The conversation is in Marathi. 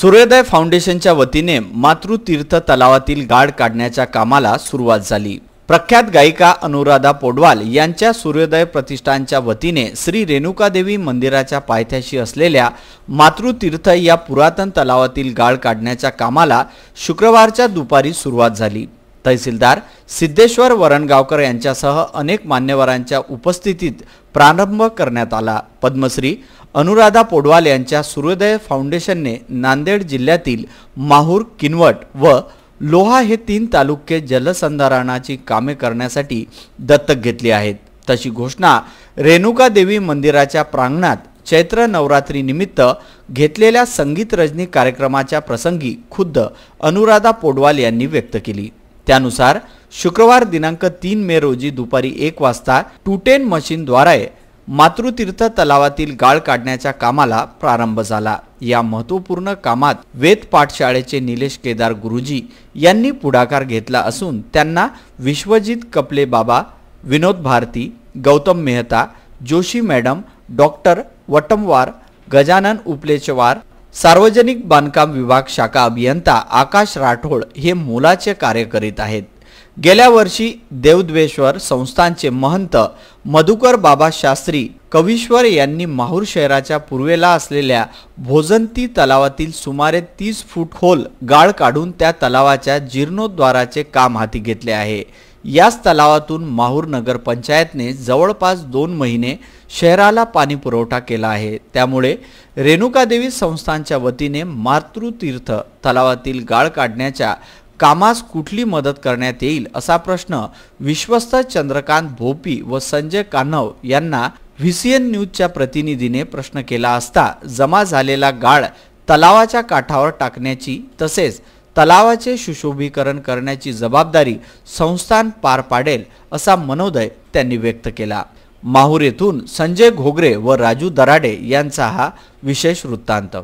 सूर्योदय फाउंडेशनच्या वतीने मातृतीर्थ तलावातील गाड काढण्याच्या कामाला सुरुवात झाली प्रख्यात गायिका अनुराधा पोडवाल यांच्या सूर्योदय प्रतिष्ठानच्या वतीने श्री रेणुकादेवी मंदिराच्या पायथ्याशी असलेल्या मातृतीर्थ या पुरातन तलावातील गाळ काढण्याच्या कामाला शुक्रवारच्या दुपारी सुरुवात झाली तहसीलदार सिद्धेश्वर वरणगावकर यांच्यासह अनेक मान्यवरांच्या उपस्थितीत प्रारंभ करण्यात आला पद्मश्री अनुराधा पोडवाल यांच्या सूर्योदय फाउंडेशनने नांदेड जिल्ह्यातील माहूर किनवट व लोहा हे तीन तालुके जलसंधारणाची कामे करण्यासाठी दत्तक घेतली आहेत तशी घोषणा रेणुका देवी मंदिराच्या प्रांगणात चैत्र नवरात्रीनिमित्त घेतलेल्या संगीत रजनी कार्यक्रमाच्या प्रसंगी खुद्द अनुराधा पोडवाल यांनी व्यक्त केली त्यानुसार शुक्रवार दिनांक तीन मे रोजी दुपारी एक वाजता टुटेन मशीनद्वारे मातृतीर्थ तलावातील गाळ काढण्याच्या कामाला प्रारंभ झाला या महत्वपूर्ण कामात वेद पाठशाळेचे निलेश केदार गुरुजी यांनी पुढाकार घेतला असून त्यांना विश्वजित कपले बाबा विनोद भारती गौतम मेहता जोशी मॅडम डॉक्टर वटमवार गजानन उपलेचवार सार्वजनिक बांधकाम विभाग शाखा अभियंता आकाश राठोड हे मोलाचे कार्य करीत आहेत गेल्या वर्षी देवद्वेश्वर संस्थांचे महंत मधुकर बाबा शास्त्री कवीश्वर यांनी माहूर शहराच्या पूर्वेला असलेल्या भोजंती तलावातील सुमारे तीस फूट खोल गाळ काढून त्या तलावाच्या जीर्णोद्वाराचे काम हाती घेतले आहे याच तलावातून माहूर नगरपंचायतने जवळपास दोन महिने शहराला पाणी पुरवठा केला आहे त्यामुळे रेणुकादेवी संस्थांच्या वतीने मातृतीर्थ तलावातील गाळ काढण्याच्या कामास कुठली मदत करण्यात येईल असा प्रश्न विश्वस्त चंद्रकांत भोपी व संजय कान्हव यांना व्ही सी एन न्यूजच्या प्रतिनिधीने प्रश्न केला असता जमा झालेला गाळ तलावाच्या काठावर टाकण्याची तसेच तलावाचे सुशोभीकरण करण्याची जबाबदारी संस्थान पार पाडेल असा मनोदय त्यांनी व्यक्त केला माहूर येथून संजय घोगरे व राजू दराडे यांचा हा विशेष वृत्तांत